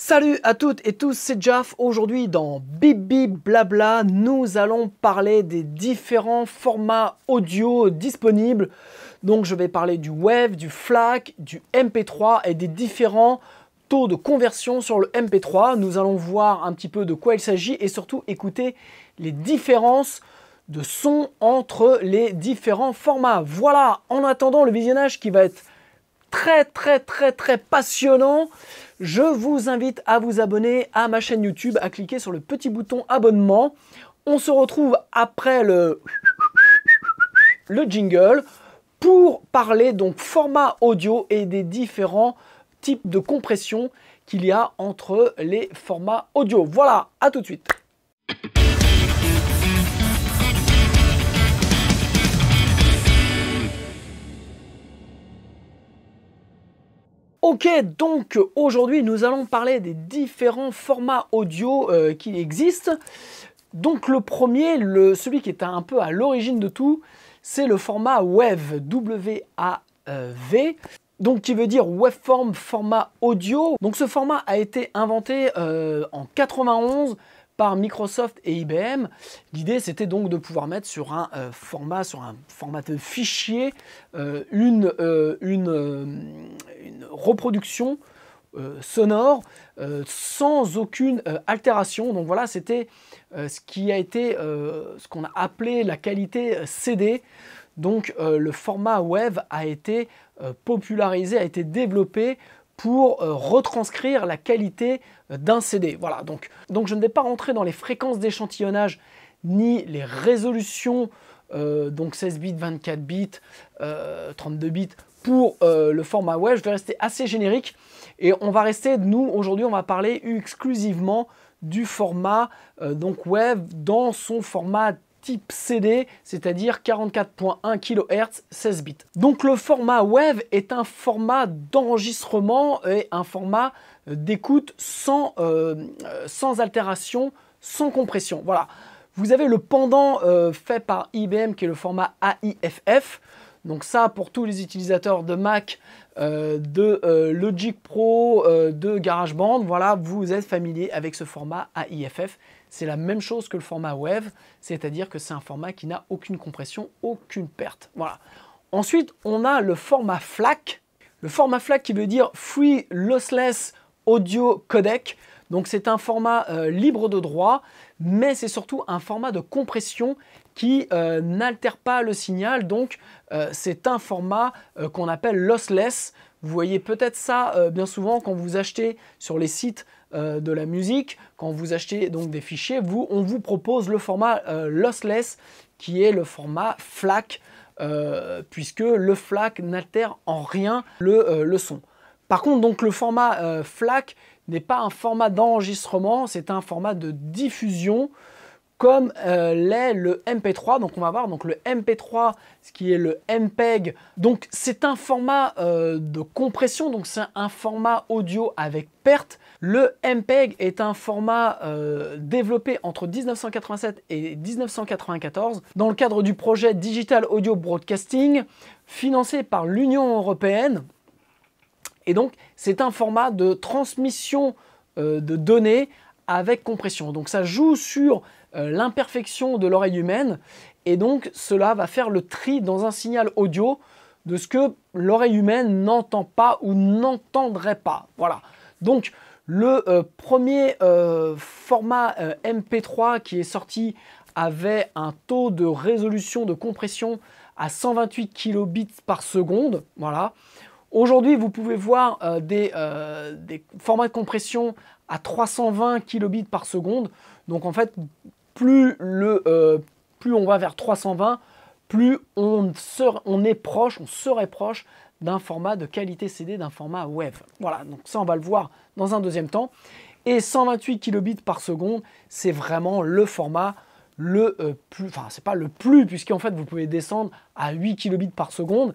Salut à toutes et tous, c'est Jaf. Aujourd'hui dans Bibi Blabla, nous allons parler des différents formats audio disponibles. Donc je vais parler du WAV, du FLAC, du MP3 et des différents taux de conversion sur le MP3. Nous allons voir un petit peu de quoi il s'agit et surtout écouter les différences de son entre les différents formats. Voilà, en attendant le visionnage qui va être très très très très passionnant. Je vous invite à vous abonner à ma chaîne YouTube, à cliquer sur le petit bouton abonnement. On se retrouve après le, le jingle pour parler donc format audio et des différents types de compression qu'il y a entre les formats audio. Voilà, à tout de suite. Ok, donc aujourd'hui nous allons parler des différents formats audio euh, qui existent. Donc le premier, celui qui est un peu à l'origine de tout, c'est le format WAV, W-A-V, donc qui veut dire Webform format audio. Donc ce format a été inventé euh, en 91 par Microsoft et IBM. L'idée, c'était donc de pouvoir mettre sur un euh, format, sur un format de fichier, euh, une, euh, une, reproduction sonore sans aucune altération. Donc voilà, c'était ce qui a été ce qu'on a appelé la qualité CD. Donc le format web a été popularisé, a été développé pour euh, retranscrire la qualité euh, d'un CD. Voilà, donc, donc je ne vais pas rentrer dans les fréquences d'échantillonnage ni les résolutions, euh, donc 16 bits, 24 bits, 32 bits pour le format web. Je vais rester assez générique et on va rester, nous aujourd'hui, on va parler exclusivement du format donc web dans son format type CD, c'est-à-dire 44.1 kHz 16 bits. Donc le format WAV est un format d'enregistrement et un format euh, d'écoute euh, euh, sans, altération, sans compression. Voilà. Vous avez le pendant fait par IBM qui est le format AIFF. Donc ça, pour tous les utilisateurs de Mac, de Logic Pro, de GarageBand, voilà, vous êtes familier avec ce format AIFF. C'est la même chose que le format web, c'est-à-dire que c'est un format qui n'a aucune compression, aucune perte. Voilà. Ensuite, on a le format FLAC. Le format FLAC qui veut dire Free Lossless Audio Codec. Donc c'est un format euh, libre de droit, mais c'est surtout un format de compression qui euh, n'altère pas le signal. Donc euh, c'est un format qu'on appelle lossless. Vous voyez peut-être ça bien souvent quand vous achetez sur les sites euh, de la musique, quand vous achetez donc des fichiers, vous, on vous propose le format euh, lossless qui est le format FLAC, euh, puisque le FLAC n'altère en rien le, le, son. Par contre, donc le format FLAC n'est pas un format d'enregistrement, c'est un format de diffusion comme euh, l'est le MP3. Donc on va voir donc le MP3, ce qui est le MPEG. Donc c'est un format euh, de compression, donc c'est un format audio avec perte. Le MPEG est un format euh, développé entre 1987 et 1994 dans le cadre du projet Digital Audio Broadcasting financé par l'Union européenne. Et donc c'est un format de transmission de données avec compression. Donc ça joue sur euh, l'imperfection de l'oreille humaine, et donc cela va faire le tri dans un signal audio de ce que l'oreille humaine n'entend pas ou n'entendrait pas. Voilà. Donc le euh, premier euh, format MP3 qui est sorti avait un taux de résolution de compression à 128 kilobits par seconde. Voilà. Aujourd'hui, vous pouvez voir des, des, formats de compression à 320 kilobits par seconde. Donc en fait, euh, plus, on va vers 320, plus on, est proche, on serait proche d'un format de qualité CD, d'un format web. Voilà, donc ça on va le voir dans un deuxième temps. Et 128 kilobits par seconde, c'est vraiment le format le euh, plus, enfin c'est pas le plus, puisqu'en fait vous pouvez descendre à 8 kilobits par seconde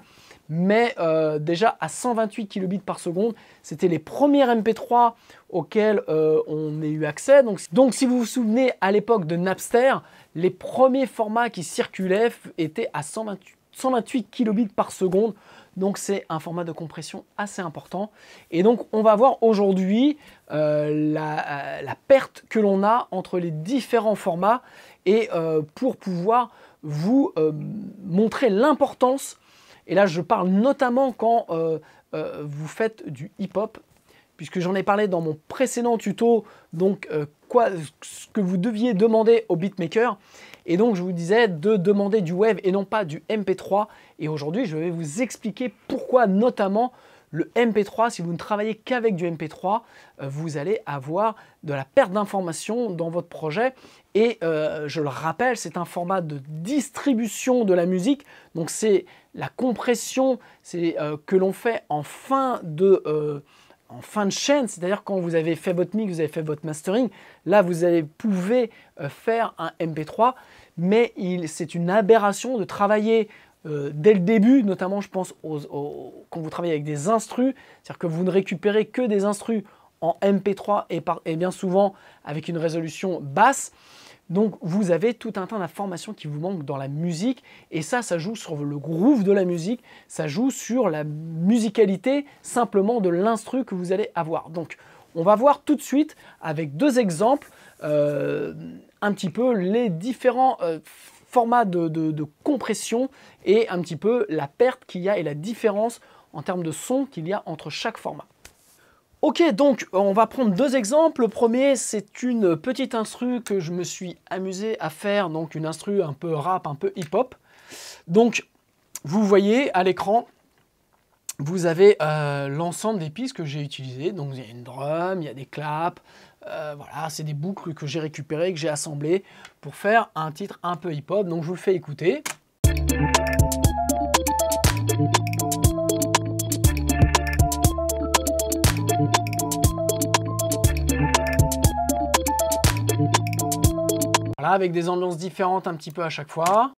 mais euh, déjà à 128 kbps, par seconde, c'était les premiers MP3 auxquels euh, on a eu accès. Donc, si vous vous souvenez, à l'époque de Napster, les premiers formats qui circulaient étaient à 128, kbps, kilobits par seconde. Donc c'est un format de compression assez important. Et donc on va voir aujourd'hui euh, la, perte que l'on a entre les différents formats et pour pouvoir vous montrer l'importance et là, je parle notamment quand euh, euh, vous faites du hip-hop, puisque j'en ai parlé dans mon précédent tuto, donc euh, ce que vous deviez demander au beatmaker. Et donc, je vous disais de demander du wave et non pas du MP3. Et aujourd'hui, je vais vous expliquer pourquoi, notamment, le MP3, si vous ne travaillez qu'avec du MP3, vous allez avoir de la perte d'informations dans votre projet. Et je le rappelle, c'est un format de distribution de la musique. Donc c'est la compression c'est euh, que l'on fait euh, en fin de chaîne, c'est-à-dire quand vous avez fait votre mix, vous avez fait votre mastering, là vous allez pouvez euh, faire un MP3, mais c'est une aberration de travailler dès le début, notamment je pense quand vous travaillez avec des instrus, c'est-à-dire que vous ne récupérez que des instrus en MP3 et bien souvent avec une résolution basse. Donc vous avez tout un tas d'informations qui vous manquent dans la musique et ça, ça joue sur le groove de la musique, ça joue sur la musicalité simplement de l'instru que vous allez avoir. Donc on va voir tout de suite avec deux exemples euh, un petit peu les différents euh, formats de, compression et un petit peu la perte qu'il y a et la différence en termes de son qu'il y a entre chaque format. Ok, donc on va prendre deux exemples. Le premier, c'est une petite instru que je me suis amusé à faire, donc une instru un peu rap, un peu hip-hop. Donc, vous voyez à l'écran, vous avez euh, l'ensemble des pistes que j'ai utilisées. Donc, il y a une drum, il y a des claps, euh, voilà, c'est des boucles que j'ai récupérées, que j'ai assemblées pour faire un titre un peu hip-hop. Donc, je vous le fais écouter. avec des ambiances différentes un petit peu à chaque fois.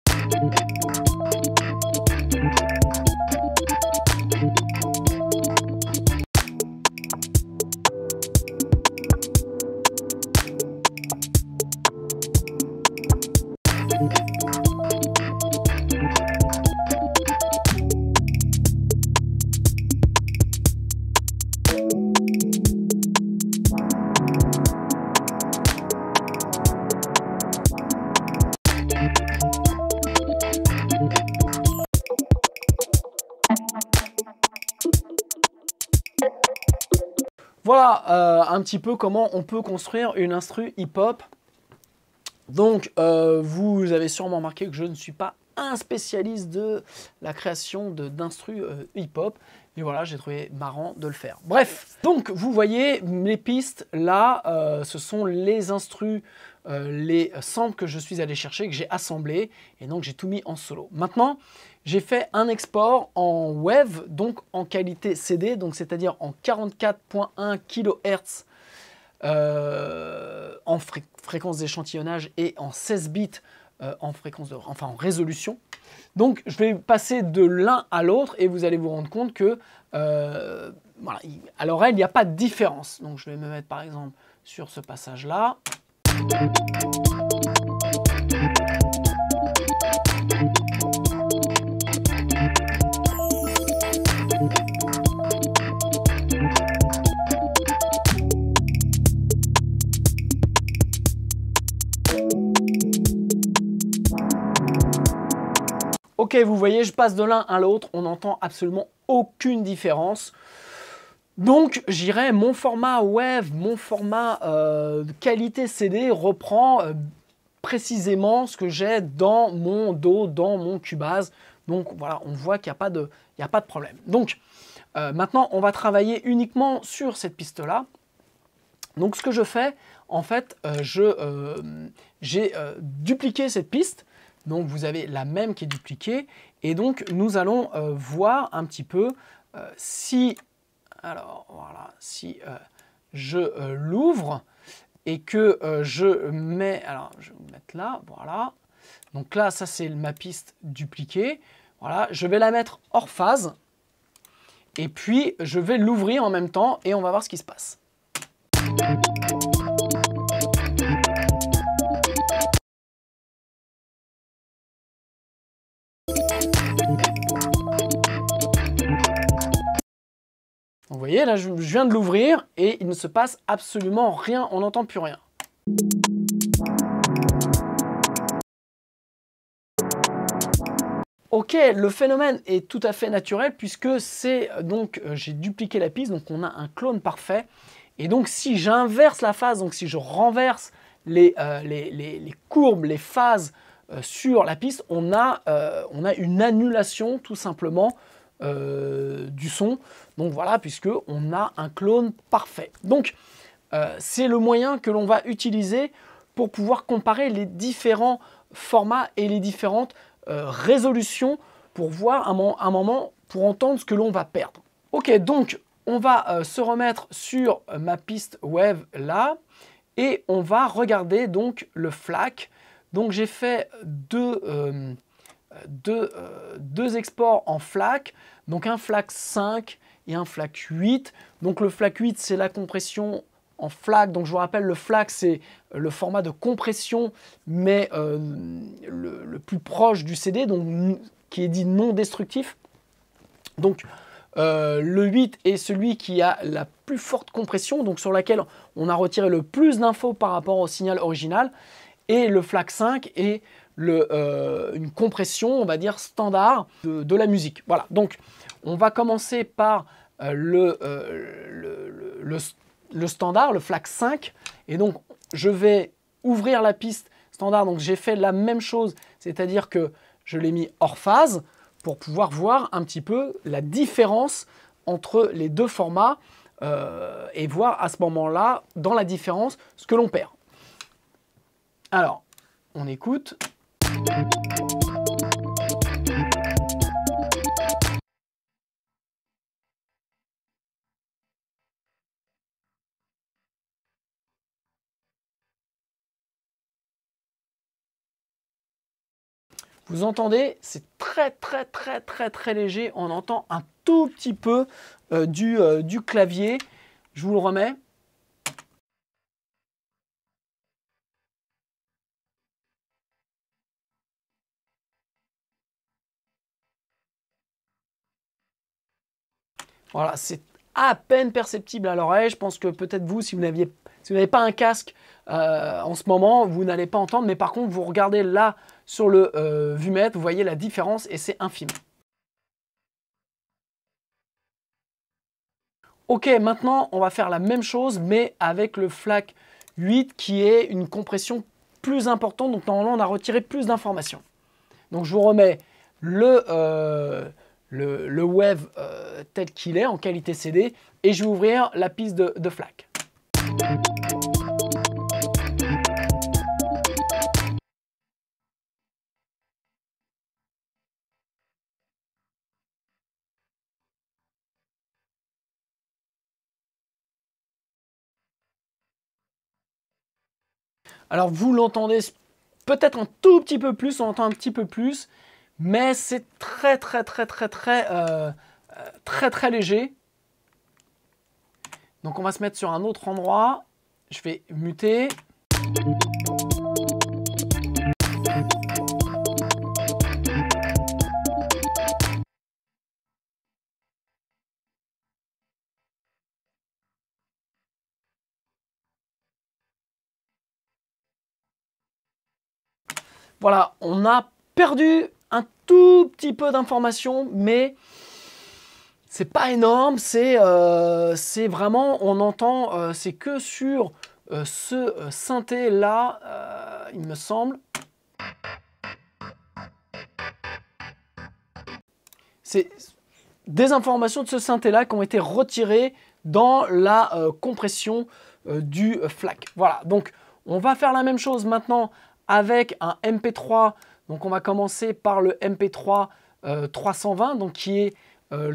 Euh, un petit peu comment on peut construire une instru hip-hop. Donc, euh, vous avez sûrement remarqué que je ne suis pas un spécialiste de la création d'instru euh, hip-hop. Mais voilà, j'ai trouvé marrant de le faire. Bref, donc vous voyez les pistes là, ce sont les instrus, les samples que je suis allé chercher, que j'ai assemblé et donc j'ai tout mis en solo. Maintenant, j'ai fait un export en WAV, donc en qualité CD, donc c'est-à-dire en 44.1 kHz euh, en fréquence d'échantillonnage et en 16 bits euh, en fréquence de, enfin en résolution. Donc je vais passer de l'un à l'autre et vous allez vous rendre compte que euh, à l'oreille il n'y a pas de différence. Donc je vais me mettre par exemple sur ce passage là. Ok, vous voyez, je passe de l'un à l'autre, on n'entend absolument aucune différence. Donc, j'irai mon format web, mon format euh, qualité CD reprend euh, précisément ce que j'ai dans mon dos, dans mon Cubase. Donc voilà, on voit qu'il n'y a, pas de, a pas de problème. Donc euh, maintenant, on va travailler uniquement sur cette piste-là. Donc ce que je fais, en fait, j'ai dupliqué cette piste donc vous avez la même qui est dupliquée. Et donc nous allons euh, voir un petit peu euh, si, alors voilà, si euh, je l'ouvre et que je mets, alors je vais mettre là, voilà. Donc là, ça c'est ma piste dupliquée. Voilà, je vais la mettre hors phase. Et puis, je vais l'ouvrir en même temps et on va voir ce qui se passe. Vous voyez, là, je, viens de l'ouvrir et il ne se passe absolument rien, on n'entend plus rien. Ok, le phénomène est tout à fait naturel puisque c'est euh, donc euh, j'ai dupliqué la piste, donc on a un clone parfait. Et donc si j'inverse la phase, donc si je renverse les, euh, courbes, les phases sur la piste, on a une annulation tout simplement euh, du son. Donc voilà, puisque on a un clone parfait. Donc euh, c'est le moyen que l'on va utiliser pour pouvoir comparer les différents formats et les différentes euh, résolutions pour voir un, moment, pour entendre ce que l'on va perdre. Ok, donc on va se remettre sur ma piste web là et on va regarder donc le FLAC. Donc j'ai fait deux, deux, euh, deux exports en FLAC, donc un FLAC 5 et un FLAC 8. Donc le FLAC 8, c'est la compression en FLAC. Donc je vous rappelle, le FLAC, c'est euh, le format de compression, mais euh, le, plus proche du CD, donc qui est dit non destructif. Donc le 8 est celui qui a la plus forte compression, donc sur laquelle on a retiré le plus d'infos par rapport au signal original. Et le FLAC 5 est le, euh, une compression, on va dire, standard de, la musique. Voilà, donc on va commencer par euh, le, euh, le, standard, le FLAC 5. Et donc, je vais ouvrir la piste standard. Donc, j'ai fait la même chose, c'est-à-dire que je l'ai mis hors phase pour pouvoir voir un petit peu la différence entre les deux formats et voir à ce moment-là, dans la différence, ce que l'on perd. Alors, on écoute. Vous entendez, c'est très très très très très léger. On entend un tout petit peu euh, du, euh, du clavier. Je vous le remets. Voilà, c'est à peine perceptible à l'oreille. Je pense que peut-être vous, si vous n'aviez n'avez pas un casque euh, en ce moment, vous n'allez pas entendre, mais par contre, vous regardez là sur le euh, vumètre, vous voyez la différence et c'est infime. Ok, maintenant, on va faire la même chose, mais avec le FLAC 8 qui est une compression plus importante. Donc, normalement, on a retiré plus d'informations. Donc, je vous remets le... Euh, le, le Wave euh, tel qu'il est en qualité CD et je vais ouvrir la piste de, de FLAC. Alors vous l'entendez peut-être un tout petit peu plus, on entend un petit peu plus, mais c'est très très très très très euh, euh, très très léger. Donc on va se mettre sur un autre endroit. Je vais muter. Voilà, on a perdu tout petit peu d'informations, mais c'est pas énorme, c'est euh, vraiment, on entend, euh, c'est que sur euh, ce synthé-là, il me semble. C'est des informations de ce synthé-là qui ont été retirées dans la compression du FLAC. Voilà, donc on va faire la même chose maintenant avec un MP3 donc on va commencer par le MP3 320, euh, donc qui est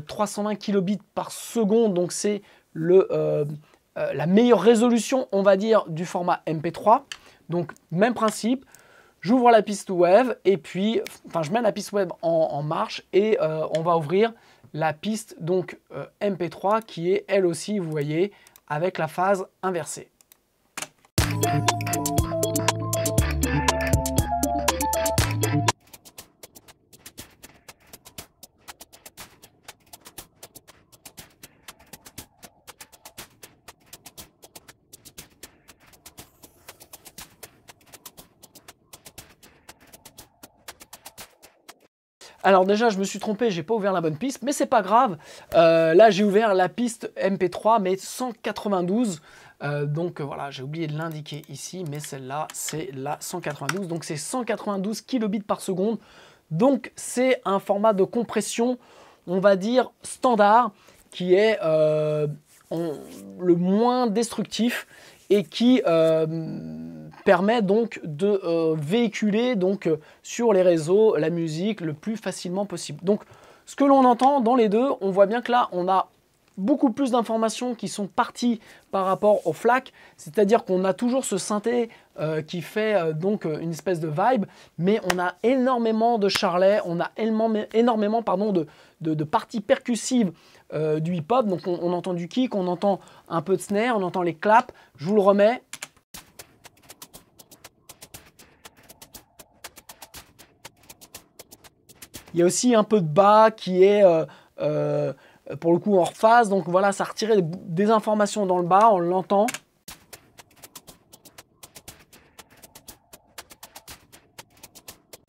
320 euh, kilobits par seconde, donc c'est le euh, la meilleure résolution, on va dire, du format MP3. Donc même principe, j'ouvre la piste web et puis, enfin je mets la piste web en, en marche et on va ouvrir la piste donc MP3 qui est elle aussi, vous voyez, avec la phase inversée. Alors déjà, je me suis trompé, j'ai pas ouvert la bonne piste, mais c'est pas grave. Euh, là, j'ai ouvert la piste MP3, mais 192. Euh, donc euh, voilà, j'ai oublié de l'indiquer ici, mais celle-là, c'est la 192. Donc c'est 192 kilobits par seconde. Donc c'est un format de compression, on va dire, standard, qui est le moins destructif et qui permet donc de euh, véhiculer donc, euh, sur les réseaux la musique le plus facilement possible. Donc ce que l'on entend dans les deux, on voit bien que là on a beaucoup plus d'informations qui sont parties par rapport au FLAC, c'est-à-dire qu'on a toujours ce synthé euh, qui fait donc une espèce de vibe, mais on a énormément de charlets, on a énormément, pardon, de, parties percussives du hip-hop, donc on, entend du kick, on entend un peu de snare, on entend les claps, je vous le remets, Il y a aussi un peu de bas qui est euh, euh, pour le coup hors phase. Donc voilà, ça retirait des informations dans le bas, on l'entend.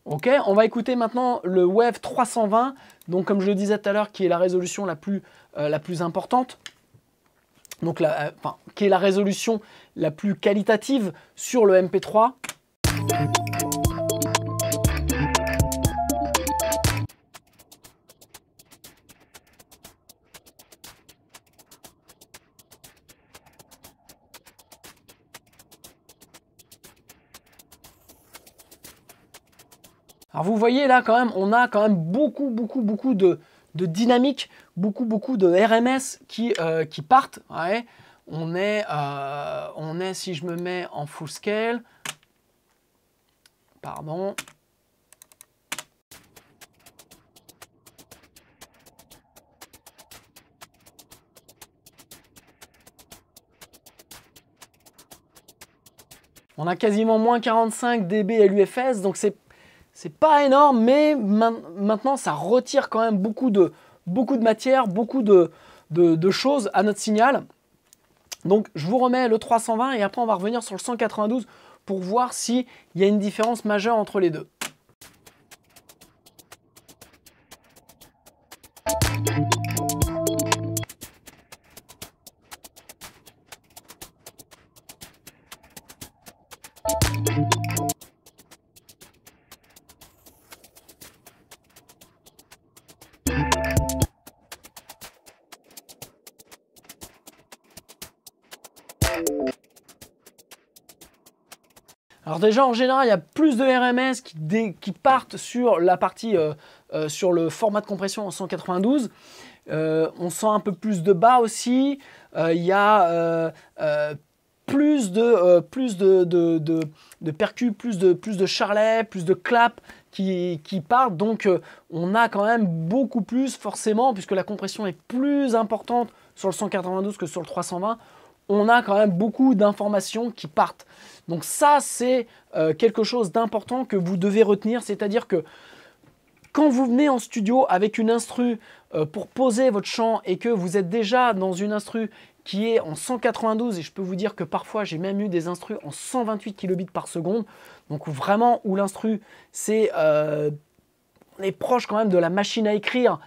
Ok, on va écouter maintenant le Wave 320, donc comme je le disais tout à l'heure, qui est la résolution la plus, euh, la plus importante, donc qui est la résolution la plus qualitative sur le MP3. Alors vous voyez là quand même, on a quand même beaucoup, beaucoup, beaucoup de, dynamique, beaucoup, beaucoup de RMS qui, euh, qui partent. Ouais. On, est, euh, on est, si je me mets en full scale, pardon, On a quasiment moins 45 dB l'UFS, donc c'est c'est pas énorme, mais maintenant, ça retire quand même beaucoup de, beaucoup de matière, beaucoup de, de choses à notre signal. Donc, je vous remets le 320 et après, on va revenir sur le 192 pour voir s'il y a une différence majeure entre les deux. Alors déjà, en général, il y a plus de RMS qui, partent sur la partie, euh, euh, sur le format de compression en 192. Euh, on sent un peu plus de bas aussi. Il y a plus de, plus de, percus, plus de, plus de charlet, plus de clap qui, qui partent. Donc on a quand même beaucoup plus, forcément, puisque la compression est plus importante sur le 192 que sur le 320 on a quand même beaucoup d'informations qui partent. Donc ça, c'est euh, quelque chose d'important que vous devez retenir, c'est-à-dire que quand vous venez en studio avec une instru euh, pour poser votre chant et que vous êtes déjà dans une instru qui est en 192 et je peux vous dire que parfois j'ai même eu des instrus en 128 kilobits par seconde donc vraiment où l'instru c'est euh, on est proche quand même de la machine à écrire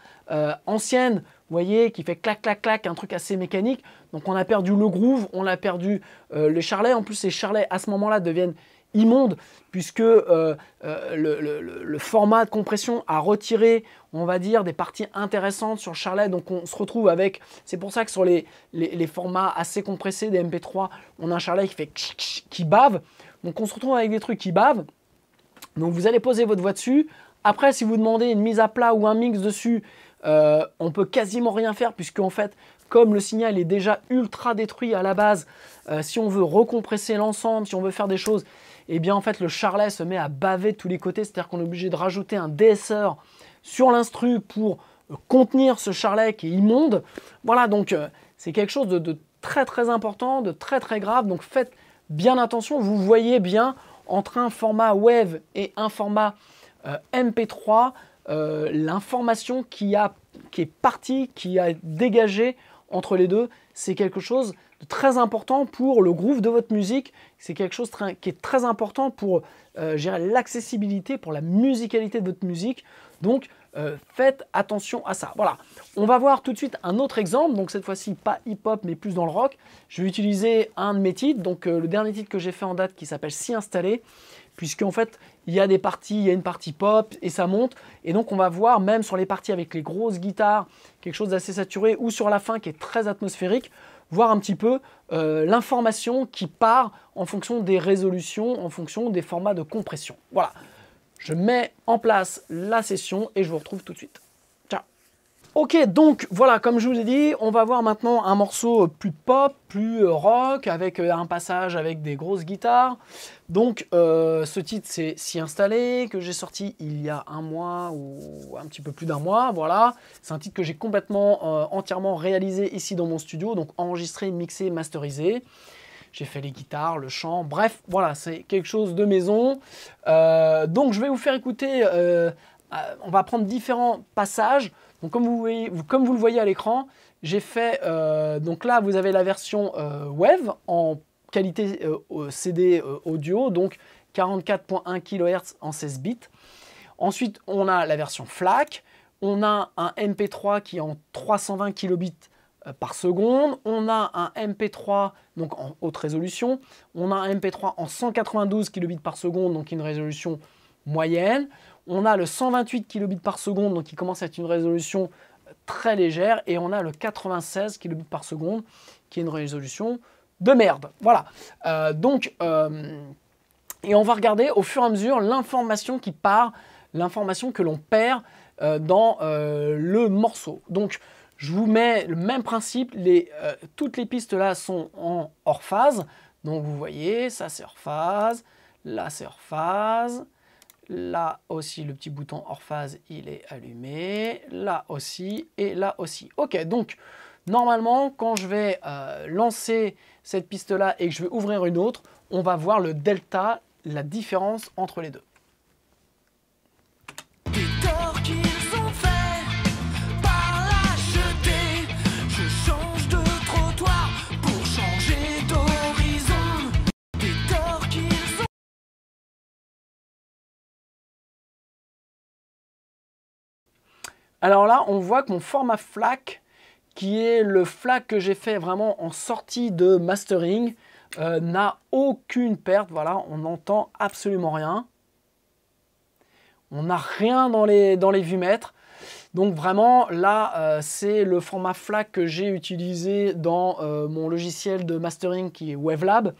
ancienne voyez, qui fait clac, clac, clac, un truc assez mécanique. Donc on a perdu le groove, on a perdu euh, le charlet. En plus, les charlets, à ce moment-là, deviennent immondes, puisque euh, euh, le, format de compression a retiré, on va dire, des parties intéressantes sur charlet. Donc on se retrouve avec... C'est pour ça que sur les, formats assez compressés des MP3, on a un charlet qui fait... qui bave. Donc on se retrouve avec des trucs qui bavent. Donc vous allez poser votre voix dessus. Après, si vous demandez une mise à plat ou un mix dessus, euh, on peut quasiment rien faire puisque en fait, comme le signal est déjà ultra détruit à la base, euh, si on veut recompresser l'ensemble, si on veut faire des choses, eh bien en fait le charlet se met à baver de tous les côtés, c'est-à-dire qu'on est obligé de rajouter un DSR sur l'instru pour euh, contenir ce charlet qui est immonde. Voilà, donc c'est quelque chose de, très très important, de très très grave, donc faites bien attention, vous voyez bien entre un format WAV et un format MP3, euh, l'information qui, a, qui est partie, qui a dégagé entre les deux, c'est quelque chose de très important pour le groove de votre musique. C'est quelque chose qui est très important pour euh, l'accessibilité, pour la musicalité de votre musique. Donc, euh, faites attention à ça. Voilà, on va voir tout de suite un autre exemple, donc cette fois-ci pas hip-hop mais plus dans le rock. Je vais utiliser un de mes titres, donc euh, le dernier titre que j'ai fait en date qui s'appelle S'y installer, en fait il y a des parties, il y a une partie pop et ça monte. Et donc on va voir même sur les parties avec les grosses guitares, quelque chose d'assez saturé, ou sur la fin qui est très atmosphérique, voir un petit peu euh, l'information qui part en fonction des résolutions, en fonction des formats de compression. Voilà, je mets en place la session et je vous retrouve tout de suite. Ciao Ok, donc voilà, comme je vous ai dit, on va voir maintenant un morceau plus pop, plus rock, avec euh, un passage avec des grosses guitares. Donc euh, ce titre c'est Si installé, que j'ai sorti il y a un mois ou un petit peu plus d'un mois, voilà. C'est un titre que j'ai complètement, euh, entièrement réalisé ici dans mon studio, donc enregistré, mixé, masterisé. J'ai fait les guitares, le chant, bref, voilà, c'est quelque chose de maison. Euh, donc je vais vous faire écouter, on va prendre différents passages. Donc comme vous, voyez, comme vous le voyez à l'écran, j'ai fait, donc là vous avez la version web en qualité euh, CD euh, audio, donc 44.1 kHz en 16 bits. Ensuite, on a la version FLAC, on a un MP3 qui est en 320 kilobits euh, par seconde, on a un MP3 donc en haute résolution, on a un MP3 en 192 kilobits par seconde, donc une résolution moyenne, on a le 128 kilobits par seconde, donc qui commence à être une résolution très légère, et on a le 96 kilobits par seconde, qui est une résolution de merde. Voilà. Euh, donc, euh, et on va regarder au fur et à mesure l'information qui part, l'information que l'on perd euh, dans le morceau. Donc, je vous mets le même principe. Les, toutes les pistes là sont en hors phase. Donc, vous voyez, ça c'est hors phase, là c'est hors phase. Là aussi, le petit bouton hors phase, il est allumé. Là aussi, et là aussi. Ok, donc, normalement, quand je vais lancer cette piste-là et que je vais ouvrir une autre, on va voir le delta, la différence entre les deux. Alors là, on voit que mon format FLAC qui est le FLAC que j'ai fait vraiment en sortie de mastering, euh, n'a aucune perte. Voilà, on n'entend absolument rien. On n'a rien dans les, dans les vues mètres. Donc vraiment, là, euh, c'est le format FLAC que j'ai utilisé dans euh, mon logiciel de mastering qui est Wavelab.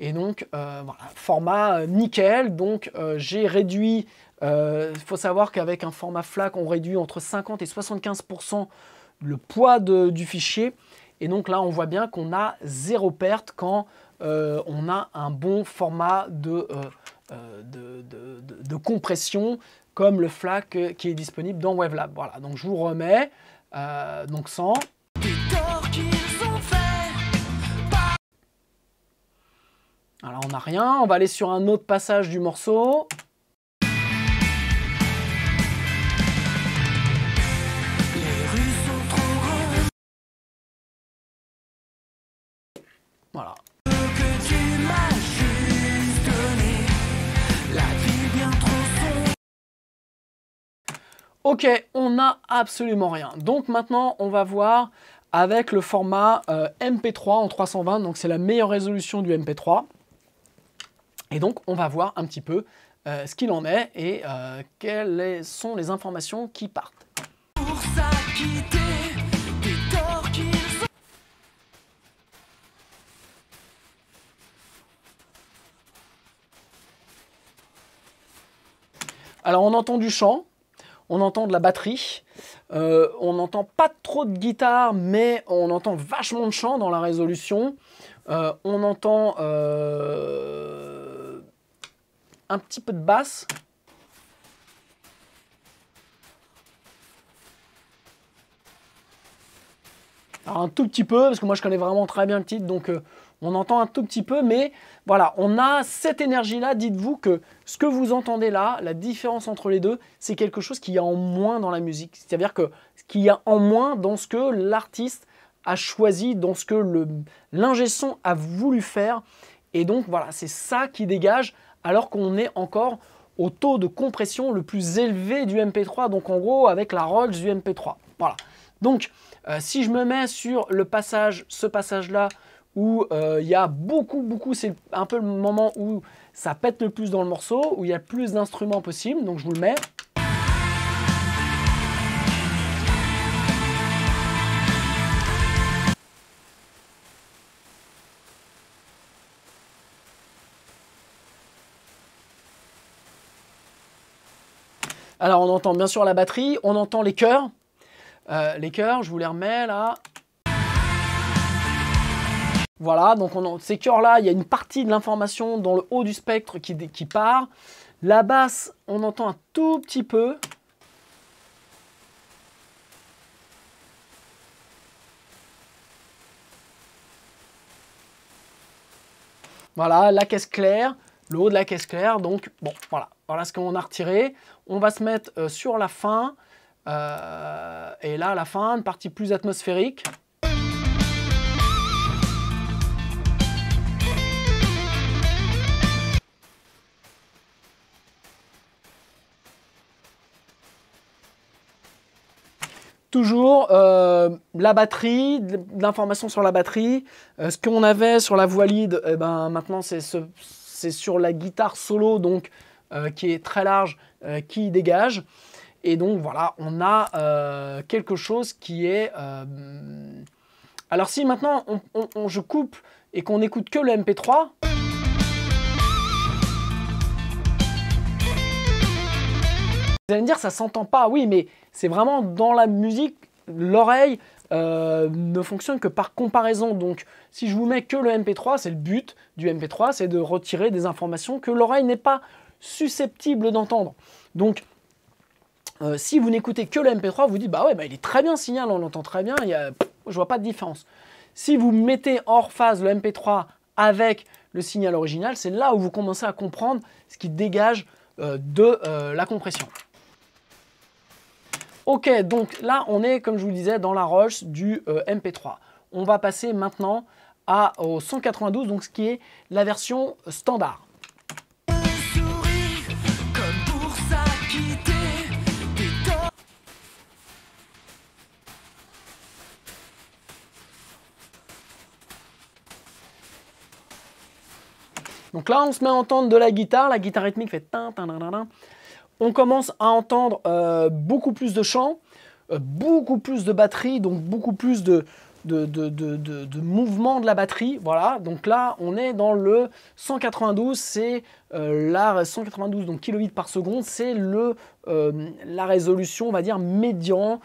Et donc, voilà, format nickel. Donc, j'ai réduit, il faut savoir qu'avec un format FLAC, on réduit entre 50 et 75% le poids du fichier. Et donc là, on voit bien qu'on a zéro perte quand euh, on a un bon format de, euh, euh, compression comme le FLAC qui est disponible dans WebLab. Voilà, donc je vous remets. donc sans. Alors on n'a rien, on va aller sur un autre passage du morceau. Ok, on n'a absolument rien. Donc maintenant, on va voir avec le format euh, MP3 en 320, donc c'est la meilleure résolution du MP3. Et donc, on va voir un petit peu euh, ce qu'il en est et euh, quelles sont les informations qui partent. Pour Alors on entend du chant, on entend de la batterie, euh, on n'entend pas trop de guitare, mais on entend vachement de chant dans la résolution. Euh, on entend euh, un petit peu de basse. Alors un tout petit peu, parce que moi je connais vraiment très bien le titre, donc on entend un tout petit peu, mais voilà, on a cette énergie-là. Dites-vous que ce que vous entendez là, la différence entre les deux, c'est quelque chose qu'il y a en moins dans la musique. C'est-à-dire que ce qu'il y a en moins dans ce que l'artiste a choisi, dans ce que l'ingé son a voulu faire. Et donc voilà, c'est ça qui dégage, alors qu'on est encore au taux de compression le plus élevé du MP3, donc en gros avec la Rolls du MP3. Voilà. Donc, euh, si je me mets sur le passage, ce passage-là, où euh, il y a beaucoup, beaucoup, c'est un peu le moment où ça pète le plus dans le morceau, où il y a plus d'instruments possibles, donc je vous le mets. Alors on entend bien sûr la batterie, on entend les chœurs. Euh, les chœurs, je vous les remets là. Voilà, donc on ces cœurs-là, il y a une partie de l'information dans le haut du spectre qui, qui part. La basse, on entend un tout petit peu. Voilà, la caisse claire, le haut de la caisse claire. Donc, bon, voilà. Voilà ce qu'on a retiré. On va se mettre euh, sur la fin. Euh, et là, la fin, une partie plus atmosphérique. toujours euh, la batterie, l'information sur la batterie. Euh, ce qu'on avait sur la voix lead, et eh ben, maintenant c'est ce, sur la guitare solo, donc euh, qui est très large, qui dégage. Et donc voilà, on a quelque chose qui est... Alors si maintenant on, je coupe et qu'on écoute que le MP3... Vous allez me dire, ça s'entend pas, oui, mais c'est vraiment dans la musique, l'oreille euh, ne fonctionne que par comparaison. Donc si je vous mets que le MP3, c'est le but du MP3, c'est de retirer des informations que l'oreille n'est pas susceptible d'entendre. Donc euh, si vous n'écoutez que le MP3, vous dites bah ouais, bah, il est très bien signal, on l'entend très bien, il y a, je vois pas de différence. Si vous mettez hors phase le MP3 avec le signal original, c'est là où vous commencez à comprendre ce qui dégage euh, de la compression. Ok, donc là, on est, comme je vous le disais, dans la roche du euh, MP3. On va passer maintenant à, au 192, donc ce qui est la version standard. Donc là, on se met à entendre de la guitare. La guitare rythmique fait on commence à entendre euh, beaucoup plus de chants, euh, beaucoup plus de batterie, donc beaucoup plus de, de, de, de, mouvement de la batterie. Voilà, donc là on est dans le 192, c'est euh, la 192 donc kilobits par seconde, c'est le la résolution on va dire médian,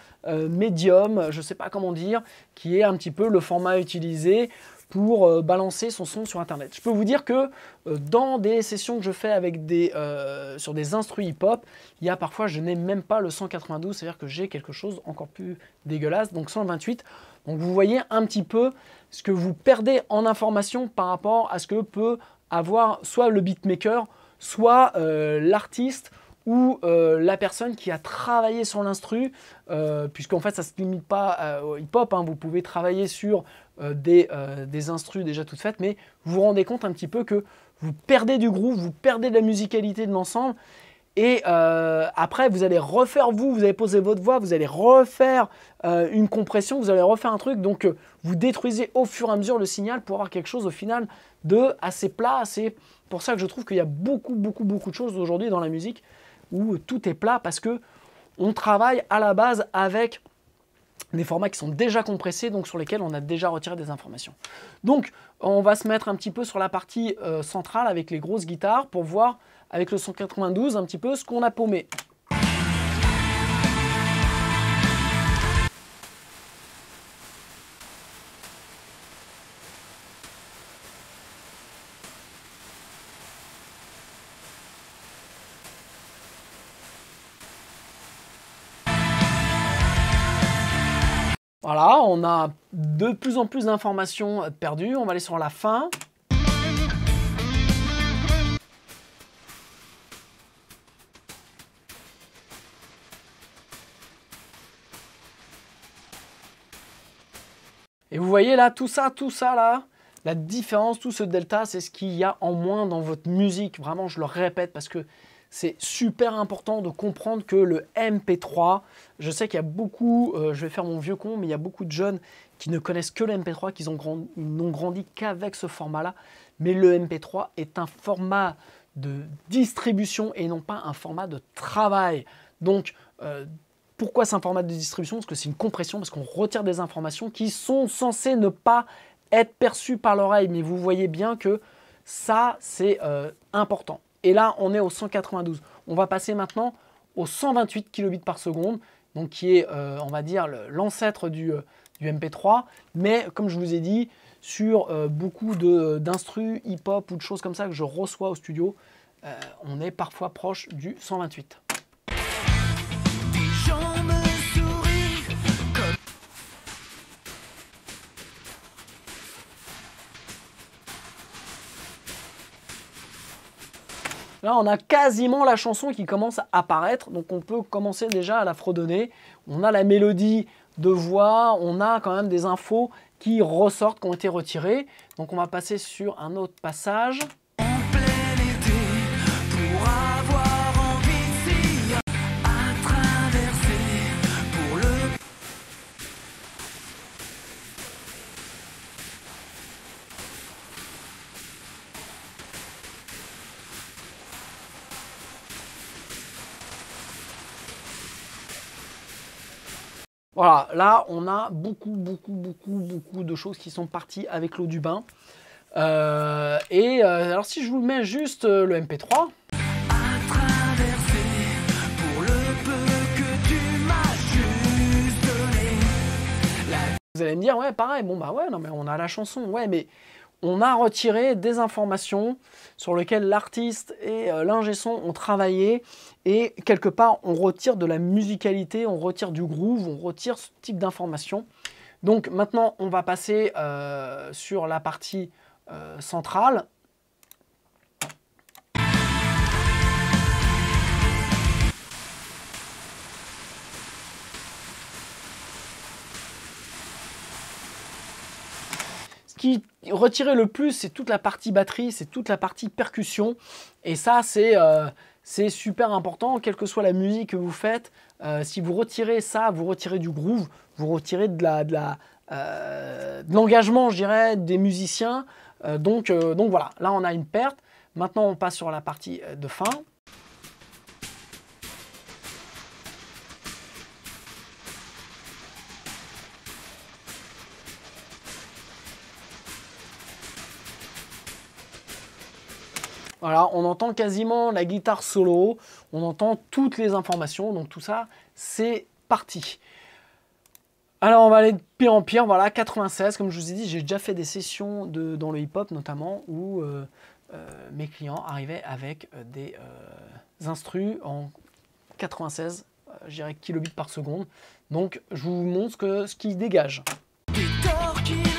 médium, je sais pas comment dire, qui est un petit peu le format utilisé pour euh, balancer son son sur Internet. Je peux vous dire que euh, dans des sessions que je fais avec des, euh, sur des instruits hip-hop, il y a parfois, je n'ai même pas le 192, c'est-à-dire que j'ai quelque chose encore plus dégueulasse, donc 128. Donc vous voyez un petit peu ce que vous perdez en information par rapport à ce que peut avoir soit le beatmaker, soit l'artiste, ou euh, la personne qui a travaillé sur l'instru, euh, puisqu'en fait ça ne se limite pas au hip-hop, hein. vous pouvez travailler sur euh, des, des, instrus déjà toutes faites, mais vous vous rendez compte un petit peu que vous perdez du groove, vous perdez de la musicalité de l'ensemble, et après vous allez refaire vous, vous allez poser votre voix, vous allez refaire une compression, vous allez refaire un truc, donc vous détruisez au fur et à mesure le signal pour avoir quelque chose au final de assez plat, c'est Pour ça que je trouve qu'il y a beaucoup, beaucoup, beaucoup de choses aujourd'hui dans la musique où tout est plat parce que on travaille à la base avec des formats qui sont déjà compressés, donc sur lesquels on a déjà retiré des informations. Donc on va se mettre un petit peu sur la partie euh, centrale avec les grosses guitares pour voir avec le 192 un petit peu ce qu'on a paumé. Voilà, on a de plus en plus d'informations perdues. On va aller sur la fin. Et vous voyez là, tout ça, tout ça là, la différence, tout ce delta, c'est ce qu'il y a en moins dans votre musique. Vraiment, je le répète parce que c'est super important de comprendre que le MP3, je sais qu'il y a beaucoup, euh, je vais faire mon vieux con, mais il y a beaucoup de jeunes qui ne connaissent que le MP3, qui n'ont grandi, qu'avec ce format-là. Mais le MP3 est un format de distribution et non pas un format de travail. Donc, euh, pourquoi c'est un format de distribution Parce que c'est une compression, parce qu'on retire des informations qui sont censées ne pas être perçues par l'oreille. Mais vous voyez bien que ça, c'est euh, important. Et là, on est au 192. On va passer maintenant au 128 kbps, par seconde, donc qui est, euh, on va dire, l'ancêtre du, euh, MP3. Mais comme je vous ai dit, sur euh, beaucoup d'instrus, hip-hop ou de choses comme ça que je reçois au studio, on est parfois proche du 128. Là, on a quasiment la chanson qui commence à apparaître, donc on peut commencer déjà à la fredonner. On a la mélodie de voix, on a quand même des infos qui ressortent, qui ont été retirées. Donc on va passer sur un autre passage. Voilà, là, on a beaucoup, beaucoup, beaucoup, beaucoup de choses qui sont parties avec l'eau du bain. Euh, et euh, alors, si je vous mets juste euh, le MP3. Vous allez me dire, ouais, pareil, bon bah ouais, non mais on a la chanson, ouais, mais on a retiré des informations sur lesquelles l'artiste et euh, l'ingé son ont travaillé et quelque part on retire de la musicalité, on retire du groove, on retire ce type d'informations. Donc maintenant on va passer euh, sur la partie euh, centrale retirer le plus, c'est toute la partie batterie, c'est toute la partie percussion. Et ça, c'est euh, super important, quelle que soit la musique que vous faites. Euh, si vous retirez ça, vous retirez du groove, vous retirez de l'engagement, la, de euh, je dirais, des musiciens. donc, donc voilà, là on a une perte. Maintenant, on passe sur la partie de fin. Voilà, on entend quasiment la guitare solo, on entend toutes les informations, donc tout ça, c'est parti. Alors on va aller de pire en pire, voilà, 96, comme je vous ai dit, j'ai déjà fait des sessions dans le hip-hop notamment, où euh, euh, mes clients arrivaient avec euh, des instrus en 96, je dirais kilobits par seconde. Donc je vous montre ce, qui dégage. qu'ils dégagent.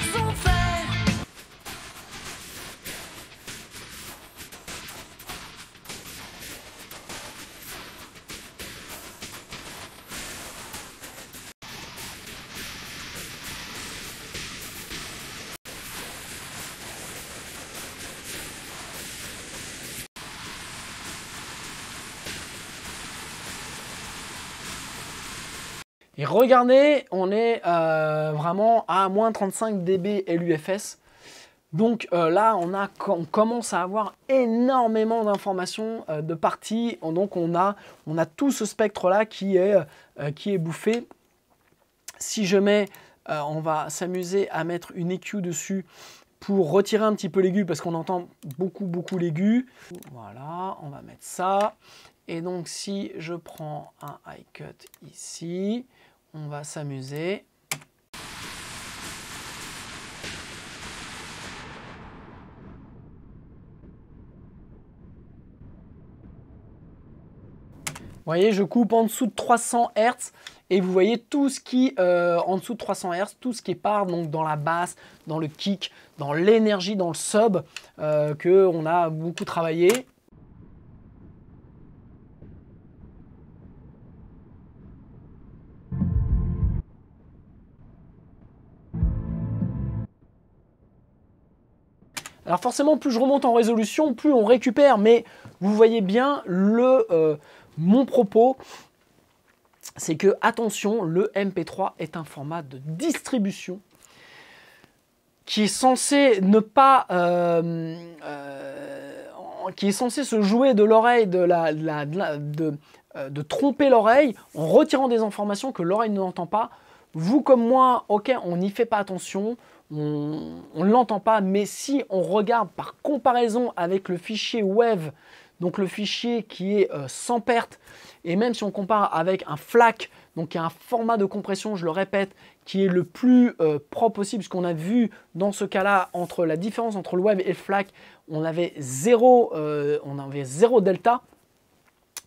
regardez, on est euh, vraiment à moins 35 dB LUFS. Donc euh, là, on, commence à avoir énormément d'informations euh, de parties. Donc on a, tout ce spectre-là qui, est, qui est bouffé. Si je mets, on va s'amuser à mettre une EQ dessus pour retirer un petit peu l'aigu parce qu'on entend beaucoup beaucoup l'aigu. Voilà, on va mettre ça. Et donc si je prends un high cut ici, on va s'amuser. voyez, je coupe en dessous de 300 Hz et vous voyez tout ce qui euh, en dessous de 300 Hz, tout ce qui part donc dans la basse, dans le kick, dans l'énergie, dans le sub euh, que on a beaucoup travaillé. Alors forcément, plus je remonte en résolution, plus on récupère, mais vous voyez bien le, euh, mon propos, c'est que, attention, le MP3 est un format de distribution qui est censé ne pas... Euh, euh, qui est censé se jouer de l'oreille, de, tromper l'oreille en retirant des informations que l'oreille n'entend pas. Vous comme moi, ok, on n'y fait pas attention, on ne l'entend pas, mais si on regarde par comparaison avec le fichier web, donc le fichier qui est euh, sans perte, et même si on compare avec un FLAC, donc qui un format de compression, je le répète, qui est le plus euh, propre possible, ce qu'on a vu dans ce cas-là, entre la différence entre le web et le FLAC, on avait zéro, euh, on avait zéro delta.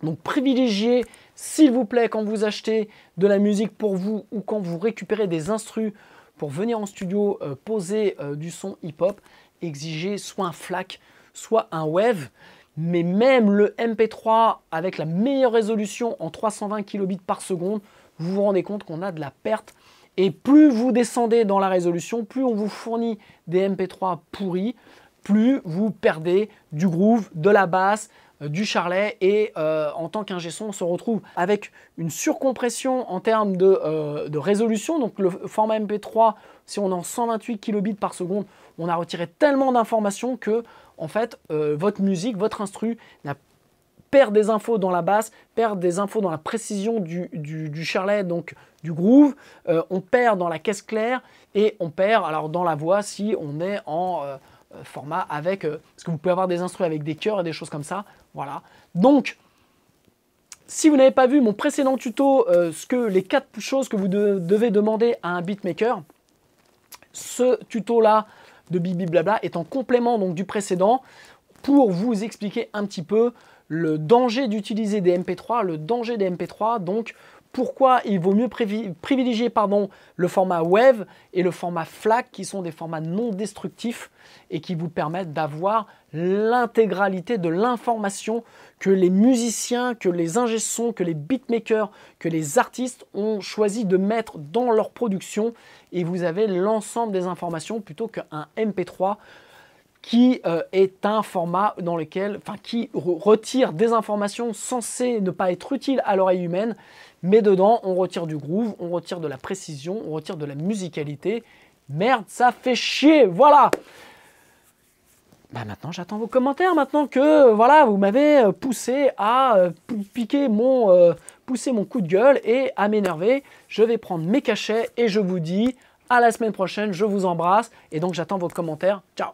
Donc privilégiez, s'il vous plaît, quand vous achetez de la musique pour vous ou quand vous récupérez des instrus, pour venir en studio euh, poser euh, du son hip-hop, exiger soit un FLAC, soit un WAV. Mais même le MP3 avec la meilleure résolution en 320 kilobits par seconde, vous vous rendez compte qu'on a de la perte. Et plus vous descendez dans la résolution, plus on vous fournit des MP3 pourris, plus vous perdez du groove, de la basse, euh, du Charlet et euh, en tant qu'ingé son, on se retrouve avec une surcompression en termes de, euh, résolution. Donc le format MP3, si on est en 128 kilobits par seconde, on a retiré tellement d'informations que en fait votre musique, votre instru perd des infos dans la basse, perd des infos dans la précision du, charlet, donc du groove, on perd dans la caisse claire et on perd alors dans la voix si on est en format avec, parce que vous pouvez avoir des instruments avec des chœurs et des choses comme ça, voilà. Donc, si vous n'avez pas vu mon précédent tuto, euh, ce que, les quatre choses que vous devez demander à un beatmaker, ce tuto-là de Bibi Blabla est en complément donc, du précédent pour vous expliquer un petit peu le danger d'utiliser des MP3, le danger des MP3, donc pourquoi il vaut mieux privilégier pardon, le format WAV et le format FLAC qui sont des formats non destructifs et qui vous permettent d'avoir l'intégralité de l'information que les musiciens, que les ingé que les beatmakers, que les artistes ont choisi de mettre dans leur production et vous avez l'ensemble des informations plutôt qu'un MP3 qui euh, est un format dans lequel, qui retire des informations censées ne pas être utiles à l'oreille humaine mais dedans, on retire du groove, on retire de la précision, on retire de la musicalité. Merde, ça fait chier, voilà bah maintenant j'attends vos commentaires maintenant que voilà vous m'avez euh, poussé à euh, piquer mon euh, pousser mon coup de gueule et à m'énerver je vais prendre mes cachets et je vous dis à la semaine prochaine je vous embrasse et donc j'attends vos commentaires ciao